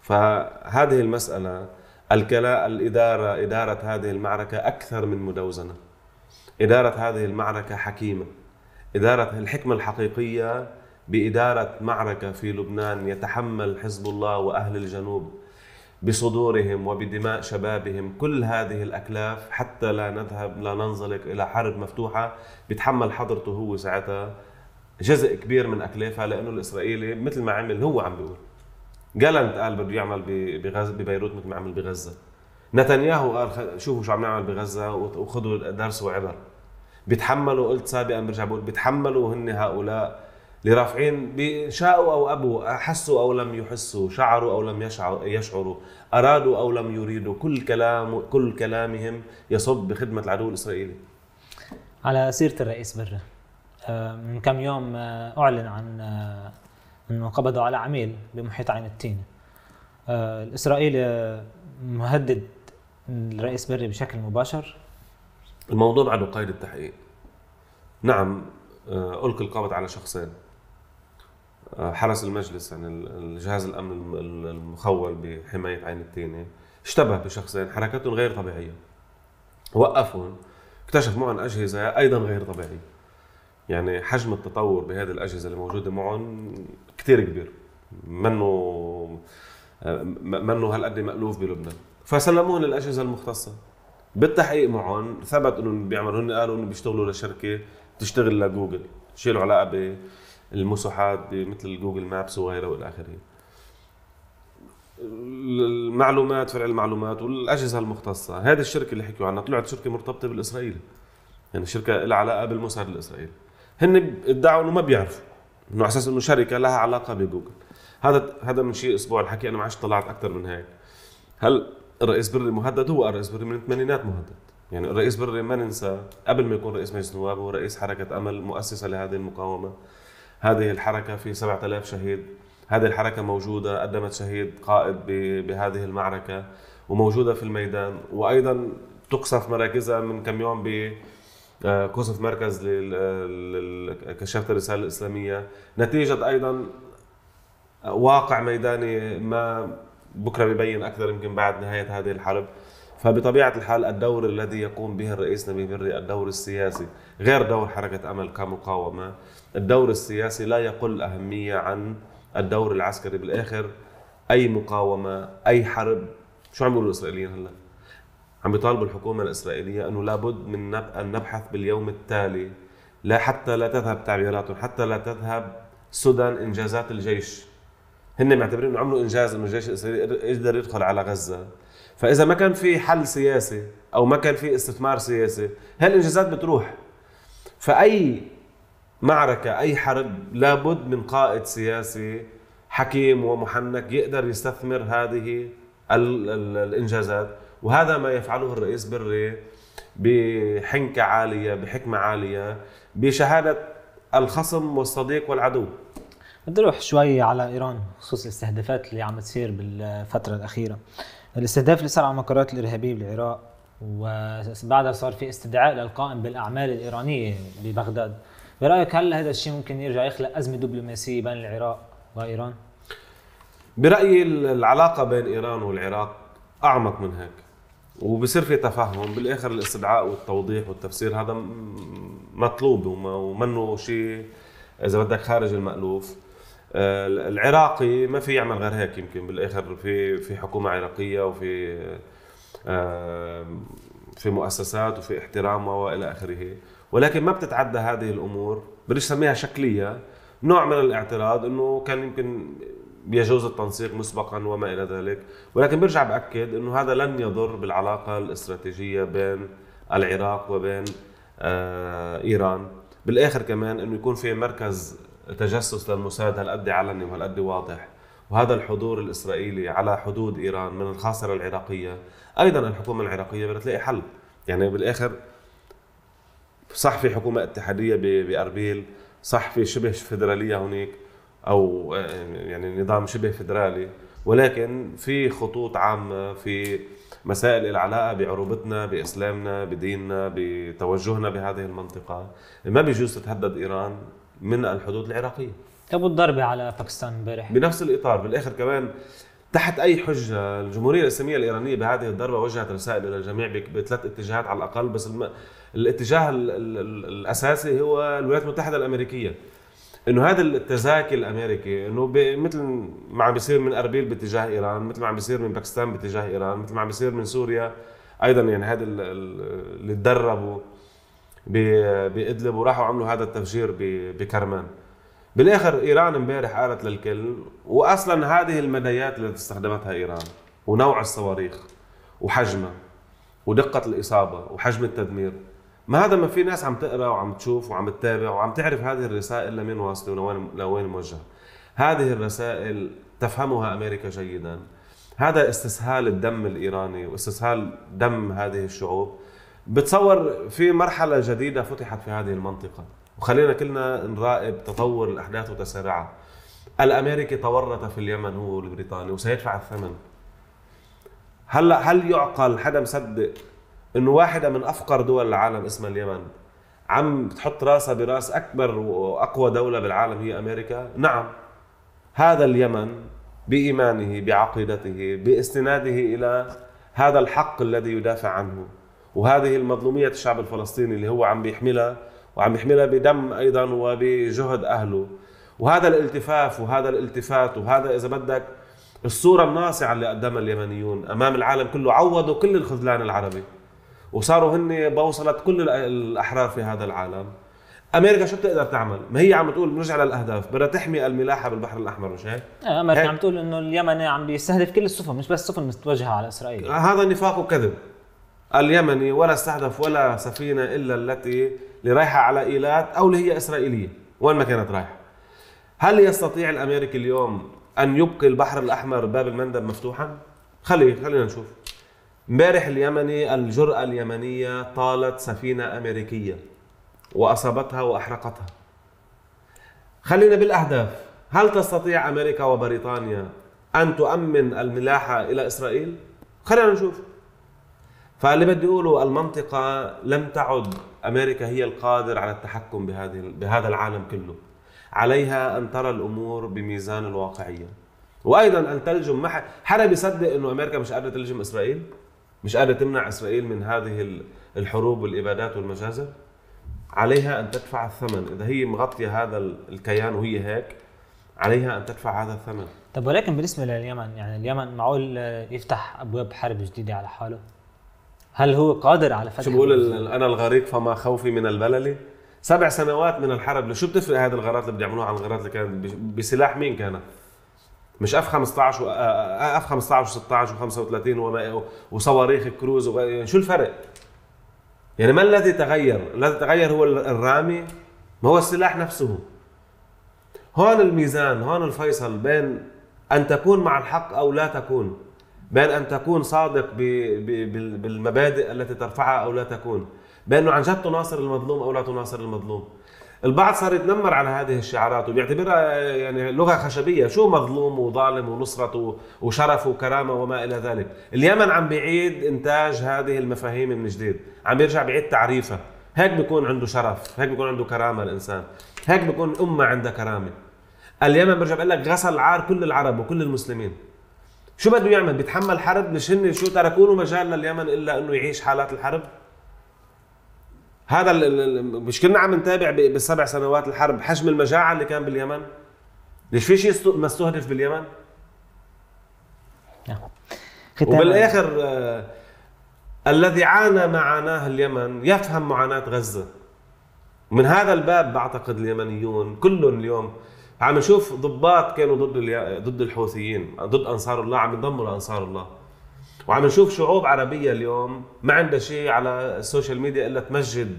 فهذه المسألة الكلاء الإدارة إدارة هذه المعركة أكثر من مدوزنة إدارة هذه المعركة حكيمة إدارة الحكمة الحقيقية بإدارة معركة في لبنان يتحمل حزب الله وأهل الجنوب بصدورهم وبدماء شبابهم كل هذه الأكلاف حتى لا نذهب لا ننزلق إلى حرب مفتوحة بيتحمل حضرته هو ساعتها جزء كبير من أكلافها لأنه الإسرائيلي مثل ما عمل هو عم بيقول جالنت قال بده يعمل بغزة ببيروت مثل ما عمل بغزة نتنياهو قال شوفوا شو عم نعمل بغزة وخذوا درس وعبر بيتحملوا قلت سابقا برجع بقول بيتحملوا هن هؤلاء لرافعين بشاءوا او ابوا حسوا او لم يحسوا شعروا او لم يشعروا, ارادوا او لم يريدوا كل كلام كل كلامهم يصب بخدمه العدو الاسرائيلي على سيره الرئيس برا آه، من كم يوم آه، اعلن عن آه، انه قبضوا على عميل بمحيط عين التين الاسرائيلي مهدد الرئيس بري بشكل مباشر الموضوع بعده قيد التحقيق نعم ألقي القبض على شخصين آه، حرس المجلس يعني الجهاز الامن المخول بحمايه عين التينه اشتبه بشخصين حركتهم غير طبيعيه وقفهم اكتشف معهم اجهزه ايضا غير طبيعيه يعني حجم التطور بهذه الاجهزه اللي موجوده معهم كثير كبير منه آه، منه هالقد مألوف بلبنان فسلموهم الاجهزه المختصه بالتحقيق معهم ثبت انهم بيعملوا هن قالوا انه بيشتغلوا لشركه بتشتغل لجوجل شيء له علاقه المسوحات مثل جوجل مابس وغيره والى اخره المعلومات فرع المعلومات والاجهزه المختصه هذه الشركه اللي حكيوا عنها طلعت شركه مرتبطه بالاسرائيلي يعني شركه لها علاقه بالموساد الاسرائيلي هن ادعوا انه ما بيعرفوا انه على اساس انه شركه لها علاقه بجوجل هذا هذا من شيء اسبوع الحكي انا ما عادش طلعت اكثر من هيك هل الرئيس بري مهدد هو الرئيس بري من الثمانينات مهدد يعني الرئيس بري ما ننسى قبل ما يكون رئيس مجلس النواب هو رئيس حركه امل مؤسسه لهذه المقاومه هذه الحركة في 7000 شهيد هذه الحركة موجودة قدمت شهيد قائد بهذه المعركة وموجودة في الميدان وأيضا تقصف مراكزها من كم يوم ب آه، قصف مركز كشافة الرسالة الإسلامية نتيجة أيضا واقع ميداني ما بكره ببين اكثر يمكن بعد نهايه هذه الحرب فبطبيعة الحال الدور الذي يقوم به الرئيس نبيه بري الدور السياسي غير دور حركة أمل كمقاومة الدور السياسي لا يقل أهمية عن الدور العسكري بالآخر أي مقاومة أي حرب شو عم يقولوا الإسرائيليين هلا عم يطالبوا الحكومة الإسرائيلية أنه لابد من أن نبحث باليوم التالي لا حتى لا تذهب تعبيراتهم حتى لا تذهب سدى إنجازات الجيش هن معتبرين انه عملوا انجاز انه الجيش الاسرائيلي قدر يدخل على غزه فاذا ما كان في حل سياسي او ما كان في استثمار سياسي هالانجازات بتروح فاي معركه اي حرب لابد من قائد سياسي حكيم ومحنك يقدر يستثمر هذه الانجازات وهذا ما يفعله الرئيس بري بحنكه عاليه بحكمه عاليه بشهاده الخصم والصديق والعدو بدي اروح شوي على ايران خصوص الاستهدافات اللي عم تصير بالفتره الاخيره الاستهداف اللي صار على المقرات الارهابيه بالعراق وبعدها صار في استدعاء للقائم بالاعمال الايرانيه ببغداد برايك هل هذا الشيء ممكن يرجع يخلق ازمه دبلوماسيه بين العراق وايران؟ برايي العلاقه بين ايران والعراق اعمق من هيك وبصير في تفهم بالاخر الاستدعاء والتوضيح والتفسير هذا مطلوب ومنه شيء اذا بدك خارج المالوف العراقي ما في يعمل غير هيك يمكن بالاخر في في حكومه عراقيه وفي في مؤسسات وفي احترام والى اخره ولكن ما بتتعدى هذه الامور بديش اسميها شكليه نوع من الاعتراض انه كان يمكن يجوز التنسيق مسبقا وما الى ذلك ولكن برجع باكد انه هذا لن يضر بالعلاقه الاستراتيجيه بين العراق وبين آه، ايران بالاخر كمان انه يكون في مركز تجسس للموساد هالقد علني وهالقد واضح وهذا الحضور الاسرائيلي على حدود ايران من الخاصره العراقيه ايضا الحكومه العراقيه بدها تلاقي حل يعني بالاخر صح في حكومه اتحاديه باربيل صح في شبه فدراليه هناك او يعني نظام شبه فدرالي ولكن في خطوط عامه في مسائل العلاقه بعروبتنا باسلامنا بديننا بتوجهنا بهذه المنطقه ما بيجوز تتهدد ايران من الحدود العراقيه ابو الضربه على باكستان امبارح بنفس الاطار بالاخر كمان تحت اي حجه الجمهوريه الاسلاميه الايرانيه بهذه الضربه وجهت رسائل الى الجميع بثلاث اتجاهات على الاقل بس الم... الاتجاه ال... ال... الاساسي هو الولايات المتحده الامريكيه انه هذا التزاكي الامريكي انه ب... مثل ما عم بيصير من اربيل باتجاه ايران مثل ما عم بيصير من باكستان باتجاه ايران مثل ما عم بيصير من سوريا ايضا يعني هذا اللي تدربوا بادلب وراحوا عملوا هذا التفجير بكرمان بالاخر ايران امبارح قالت للكل واصلا هذه المدايات اللي استخدمتها ايران ونوع الصواريخ وحجمها ودقه الاصابه وحجم التدمير ما هذا ما في ناس عم تقرا وعم تشوف وعم تتابع وعم تعرف هذه الرسائل لمين واصله ولوين لوين موجهه هذه الرسائل تفهمها امريكا جيدا هذا استسهال الدم الايراني واستسهال دم هذه الشعوب بتصور في مرحلة جديدة فتحت في هذه المنطقة وخلينا كلنا نراقب تطور الأحداث وتسارعها الأمريكي تورط في اليمن هو والبريطاني وسيدفع الثمن هلا هل يعقل حدا مصدق انه واحدة من افقر دول العالم اسمها اليمن عم تحط راسها براس اكبر واقوى دولة بالعالم هي امريكا؟ نعم هذا اليمن بإيمانه بعقيدته باستناده إلى هذا الحق الذي يدافع عنه وهذه المظلومية الشعب الفلسطيني اللي هو عم بيحملها وعم يحملها بدم أيضا وبجهد أهله وهذا الالتفاف وهذا الالتفات وهذا إذا بدك الصورة الناصعة اللي قدمها اليمنيون أمام العالم كله عوضوا كل الخذلان العربي وصاروا هن بوصلة كل الأحرار في هذا العالم امريكا شو بتقدر تعمل؟ ما هي عم تقول بنرجع للاهداف، بدها تحمي الملاحه بالبحر الاحمر مش هيك؟ آه امريكا هي. عم تقول انه اليمن عم بيستهدف كل السفن مش بس السفن متوجهه على اسرائيل. هذا نفاق وكذب، اليمني ولا استهدف ولا سفينة إلا التي رايحه على إيلات أو اللي هي إسرائيلية وين ما كانت رايحة هل يستطيع الأمريكي اليوم أن يبقي البحر الأحمر باب المندب مفتوحا؟ خلي خلينا نشوف امبارح اليمني الجرأة اليمنية طالت سفينة أمريكية وأصابتها وأحرقتها خلينا بالأهداف هل تستطيع أمريكا وبريطانيا أن تؤمن الملاحة إلى إسرائيل؟ خلينا نشوف فاللي بدي اقوله المنطقه لم تعد امريكا هي القادر على التحكم بهذه بهذا العالم كله عليها ان ترى الامور بميزان الواقعيه وايضا ان تلجم محل حدا بيصدق انه امريكا مش قادره تلجم اسرائيل مش قادره تمنع اسرائيل من هذه الحروب والابادات والمجازر عليها ان تدفع الثمن اذا هي مغطيه هذا الكيان وهي هيك عليها ان تدفع هذا الثمن طب ولكن بالنسبه لليمن يعني اليمن معقول يفتح ابواب حرب جديده على حاله هل هو قادر على فتح شو بقول انا الغريق فما خوفي من البلل سبع سنوات من الحرب شو بتفرق هذه الغارات اللي يعملوها عن الغارات اللي كانت بسلاح مين كانت؟ مش اف 15 و اف 15 و16 و35 وصواريخ كروز و... يعني شو الفرق؟ يعني ما الذي تغير؟ الذي تغير هو الرامي ما هو السلاح نفسه هون الميزان هون الفيصل بين ان تكون مع الحق او لا تكون بين ان تكون صادق بالمبادئ التي ترفعها او لا تكون بانه عن جد تناصر المظلوم او لا تناصر المظلوم البعض صار يتنمر على هذه الشعارات وبيعتبرها يعني لغه خشبيه شو مظلوم وظالم ونصرة وشرف وكرامه وما الى ذلك اليمن عم بيعيد انتاج هذه المفاهيم من جديد عم بيرجع بيعيد تعريفها هيك بيكون عنده شرف هيك بيكون عنده كرامه الانسان هيك بيكون امه عندها كرامه اليمن برجع بقول لك غسل عار كل العرب وكل المسلمين شو بده يعمل بيتحمل حرب مش هن شو تركوا له مجال لليمن الا انه يعيش حالات الحرب هذا مش كنا عم نتابع بالسبع سنوات الحرب حجم المجاعه اللي كان باليمن ليش في شيء ما استهدف باليمن نعم. وبالاخر آه الذي عانى ما عاناه اليمن يفهم معاناه غزه من هذا الباب بعتقد اليمنيون كلهم اليوم عم نشوف ضباط كانوا ضد ضد الحوثيين ضد انصار الله عم ينضموا لانصار الله وعم نشوف شعوب عربيه اليوم ما عندها شيء على السوشيال ميديا الا تمجد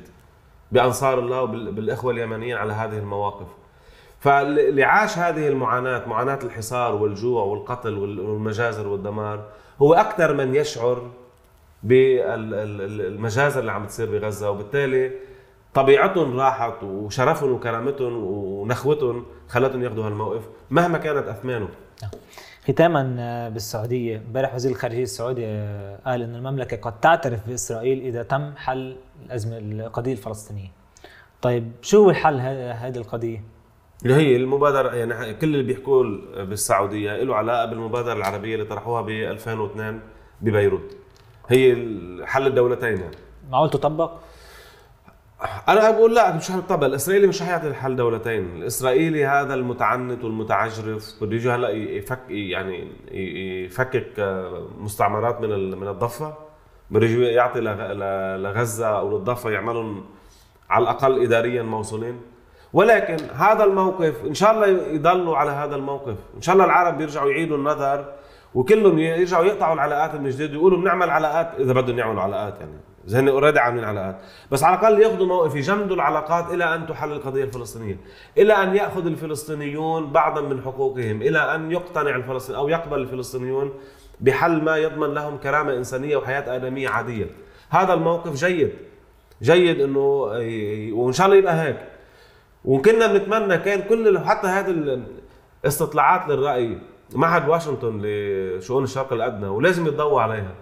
بانصار الله وبالاخوه اليمنيين على هذه المواقف فاللي عاش هذه المعاناه معاناه الحصار والجوع والقتل والمجازر والدمار هو اكثر من يشعر بالمجازر اللي عم تصير بغزه وبالتالي طبيعتهم راحت وشرفهم وكرامتهم ونخوتهم خلتهم ياخذوا هالموقف مهما كانت اثمانه ختاما بالسعوديه امبارح وزير الخارجيه السعودي قال ان المملكه قد تعترف باسرائيل اذا تم حل الازمه القضيه الفلسطينيه طيب شو هو الحل هذه القضيه اللي هي المبادرة يعني كل اللي بيحكوه بالسعودية له علاقة بالمبادرة العربية اللي طرحوها ب 2002 ببيروت هي حل الدولتين يعني معقول تطبق؟ انا بقول لا مش طب الاسرائيلي مش حيعطي الحل دولتين الاسرائيلي هذا المتعنت والمتعجرف بده يجي هلا يفك يعني يفكك آه، مستعمرات من من الضفه بده يجي يعطي لغزه او للضفه يعملهم على الاقل اداريا موصولين ولكن هذا الموقف ان شاء الله يضلوا على هذا الموقف ان شاء الله العرب بيرجعوا يعيدوا النظر وكلهم يرجعوا يقطعوا العلاقات من جديد ويقولوا بنعمل علاقات اذا بدهم يعملوا علاقات يعني اذا هن اوريدي عاملين علاقات بس على الاقل ياخذوا موقف يجمدوا العلاقات الى ان تحل القضيه الفلسطينيه الى ان ياخذ الفلسطينيون بعضا من حقوقهم الى ان يقتنع الفلسطيني او يقبل الفلسطينيون بحل ما يضمن لهم كرامه انسانيه وحياه ادميه عاديه هذا الموقف جيد جيد انه وان شاء الله يبقى هيك وكنا بنتمنى كان كل حتى هذه الاستطلاعات للراي معهد واشنطن لشؤون الشرق الادنى ولازم يتضوا عليها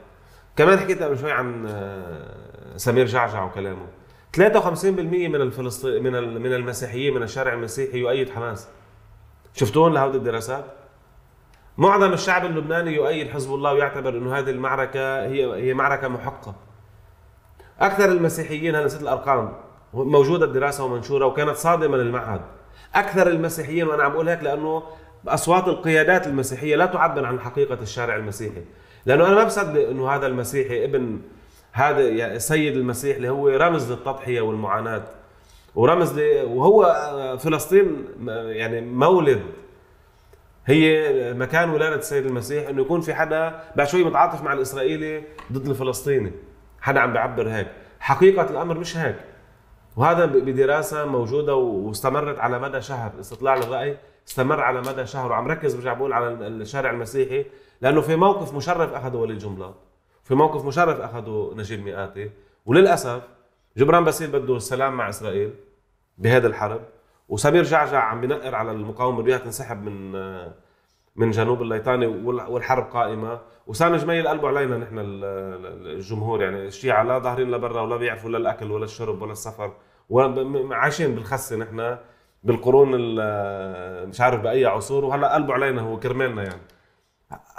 كمان حكيت قبل شوي عن آه، سمير جعجع وكلامه 53% من الفلسطين من من المسيحيين من الشارع المسيحي يؤيد حماس شفتون لهذه الدراسات معظم الشعب اللبناني يؤيد حزب الله ويعتبر انه هذه المعركه هي هي معركه محقه اكثر المسيحيين هلا نسيت الارقام موجوده الدراسه ومنشوره وكانت صادمه للمعهد اكثر المسيحيين وانا عم بقول هيك لانه اصوات القيادات المسيحيه لا تعبر عن حقيقه الشارع المسيحي لانه انا ما بصدق انه هذا المسيحي ابن هذا سيد المسيح اللي هو رمز للتضحيه والمعاناه ورمز لي وهو فلسطين يعني مولد هي مكان ولاده السيد المسيح انه يكون في حدا بعد شوي متعاطف مع الاسرائيلي ضد الفلسطيني حدا عم بيعبر هيك حقيقه الامر مش هيك وهذا بدراسه موجوده واستمرت على مدى شهر استطلاع الراي استمر على مدى شهر وعم ركز برجع بقول على الشارع المسيحي لانه في موقف مشرف اخذه وليد جنبلاط في موقف مشرف اخذه نجيب مئاتي وللاسف جبران باسيل بده السلام مع اسرائيل بهذا الحرب وسمير جعجع عم بنقر على المقاومه بدها تنسحب من من جنوب الليطاني والحرب قائمه وسام جميل قلبه علينا نحن الجمهور يعني الشيعه لا ظاهرين لبرا ولا بيعرفوا لا الاكل ولا الشرب ولا السفر عايشين بالخسه نحن بالقرون مش عارف باي عصور وهلا قلبه علينا هو كرمالنا يعني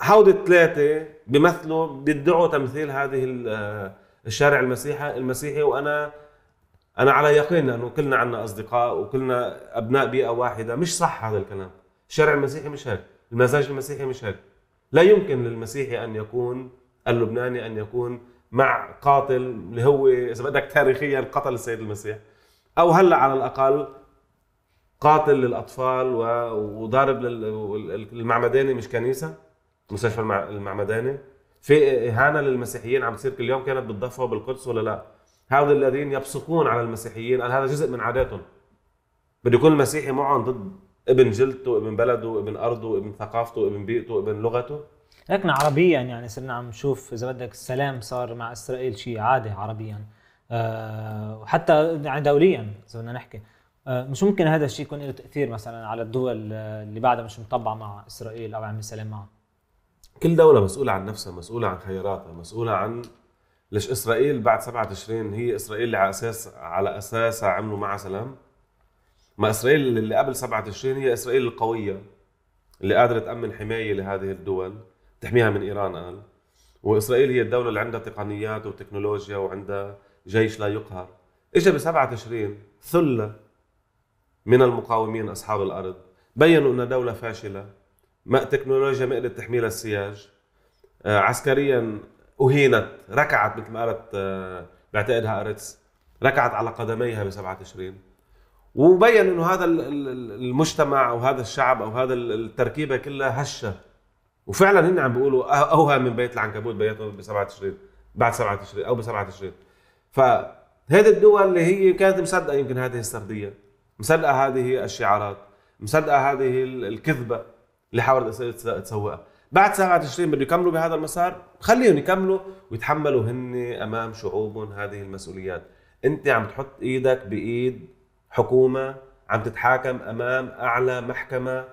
هودي الثلاثه بيمثلوا بيدعوا تمثيل هذه آه، الشارع المسيحي المسيحي وانا انا على يقين انه كلنا عندنا اصدقاء وكلنا ابناء بيئه واحده مش صح هذا الكلام الشارع المسيحي مش هيك المزاج المسيحي مش هيك لا يمكن للمسيحي ان يكون اللبناني ان يكون مع قاتل اللي هو اذا بدك تاريخيا قتل السيد المسيح او هلا على الاقل قاتل للاطفال وضارب المعمداني مش كنيسه مستشفى المعمداني في اهانه للمسيحيين عم بتصير كل يوم كانت بالضفه وبالقدس ولا لا؟ هؤلاء الذين يبصقون على المسيحيين قال هذا جزء من عاداتهم بده يكون المسيحي معهم ضد ابن جلدته ابن بلده ابن ارضه ابن ثقافته ابن بيئته ابن لغته لكن عربيا يعني صرنا عم نشوف اذا بدك السلام صار مع اسرائيل شيء عادي عربيا آه، وحتى أه دوليا اذا بدنا نحكي آه، مش ممكن هذا الشيء يكون له تاثير مثلا على الدول آه، اللي بعدها مش مطبعه مع اسرائيل او عم سلام معها كل دولة مسؤولة عن نفسها مسؤولة عن خياراتها مسؤولة عن ليش اسرائيل بعد 7 تشرين هي اسرائيل اللي على اساس على اساسها عملوا معها سلام ما اسرائيل اللي قبل 7 تشرين هي اسرائيل القويه اللي قادره تامن حمايه لهذه الدول تحميها من ايران قال واسرائيل هي الدوله اللي عندها تقنيات وتكنولوجيا وعندها جيش لا يقهر اجى ب 7 تشرين ثله من المقاومين اصحاب الارض بينوا انها دوله فاشله ما تكنولوجيا ما قدرت تحميلها السياج آه، عسكريا اهينت ركعت مثل ما قالت آه، بعتقد هارتس ركعت على قدميها ب 7 تشرين وبين انه هذا المجتمع او هذا الشعب او هذا التركيبه كلها هشه وفعلا هن عم بيقولوا أه- اوهى من بيت العنكبوت بيتهم ب 7 تشرين بعد 7 تشرين او ب 7 تشرين فهذه الدول اللي هي كانت مصدقه يمكن هذه السرديه مصدقه هذه الشعارات مصدقه هذه الكذبه اللي حاولت تسوقها بعد ساعة تشرين بده يكملوا بهذا المسار خليهم يكملوا ويتحملوا هن أمام شعوبهم هذه المسؤوليات أنت عم تحط إيدك بإيد حكومة عم تتحاكم أمام أعلى محكمة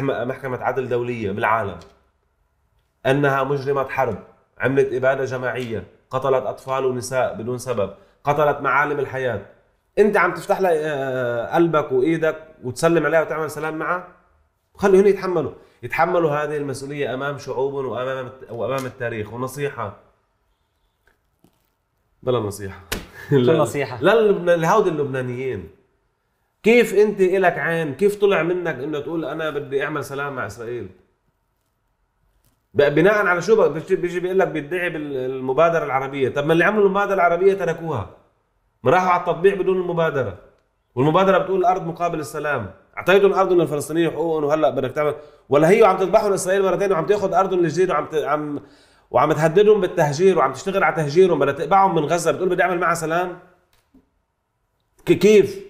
محكمة عدل دولية بالعالم أنها مجرمة حرب عملت إبادة جماعية قتلت أطفال ونساء بدون سبب قتلت معالم الحياة أنت عم تفتح لها آه، قلبك وإيدك وتسلم عليها وتعمل سلام معها وخلوهن يتحملوا يتحملوا هذه المسؤولية أمام شعوبهم وأمام وأمام التاريخ ونصيحة بلا نصيحة لا نصيحة لهود اللبنانيين كيف أنت إلك عين كيف طلع منك إنه تقول أنا بدي أعمل سلام مع إسرائيل بناء على شو بيجي بيقول لك بيدعي بالمبادرة العربية طب ما اللي عملوا المبادرة العربية تركوها ما راحوا على التطبيع بدون المبادرة والمبادرة بتقول الأرض مقابل السلام اعطيتهم ارضهم للفلسطينيين حقوقهم وهلا بدك تعمل ولا هي وعم تذبحهم اسرائيل ثانيه وعم تاخذ ارضهم الجديده وعم عم وعم تهددهم بالتهجير وعم تشتغل على تهجيرهم بدها تقبعهم من غزه بتقول بدي اعمل معها سلام كيف؟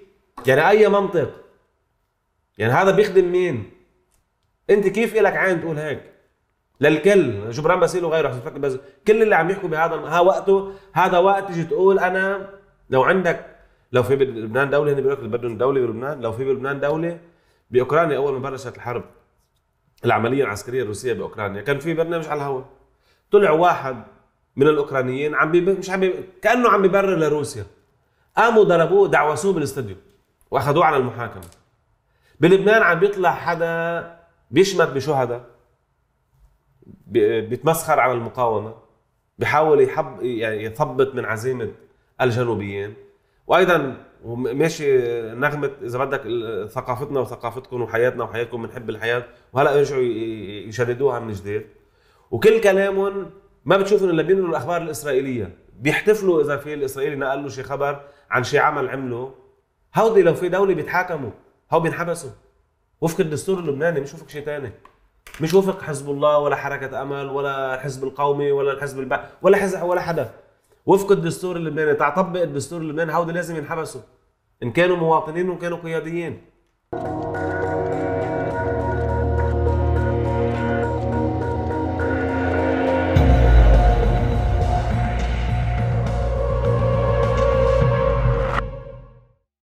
يعني اي منطق؟ يعني هذا بيخدم مين؟ انت كيف الك عين تقول هيك؟ للكل جبران باسيل وغيره بس كل اللي عم يحكوا بهذا ها وقته هذا وقت تجي تقول انا لو عندك لو في بلبنان دوله هن بيقول لك بدهم دوله بلبنان لو في بلبنان دوله باوكرانيا اول ما بلشت الحرب العمليه العسكريه الروسيه باوكرانيا كان في برنامج على الهواء طلع واحد من الاوكرانيين عم بيب... مش عم بيب... كانه عم بيبرر لروسيا قاموا ضربوه دعوسوه بالاستديو واخذوه على المحاكمه بلبنان عم بيطلع حدا بيشمت بشهداء بي... بيتمسخر على المقاومه بحاول يحب يعني يثبط من عزيمه الجنوبيين وايضا ماشي نغمه اذا بدك ثقافتنا وثقافتكم وحياتنا وحياتكم بنحب الحياه وهلا رجعوا يشددوها من جديد وكل كلامهم ما بتشوفهم الا بينهم الاخبار الاسرائيليه بيحتفلوا اذا في الاسرائيلي نقل له شي خبر عن شي عمل عمله هودي لو في دوله بيتحاكموا هو بينحبسوا وفق الدستور اللبناني مش وفق شيء ثاني مش وفق حزب الله ولا حركه امل ولا الحزب القومي ولا الحزب الب... ولا حزب ولا حدا وفق الدستور اللبناني تعطبق الدستور اللبناني هؤلاء لازم ينحبسوا ان كانوا مواطنين وكانوا قياديين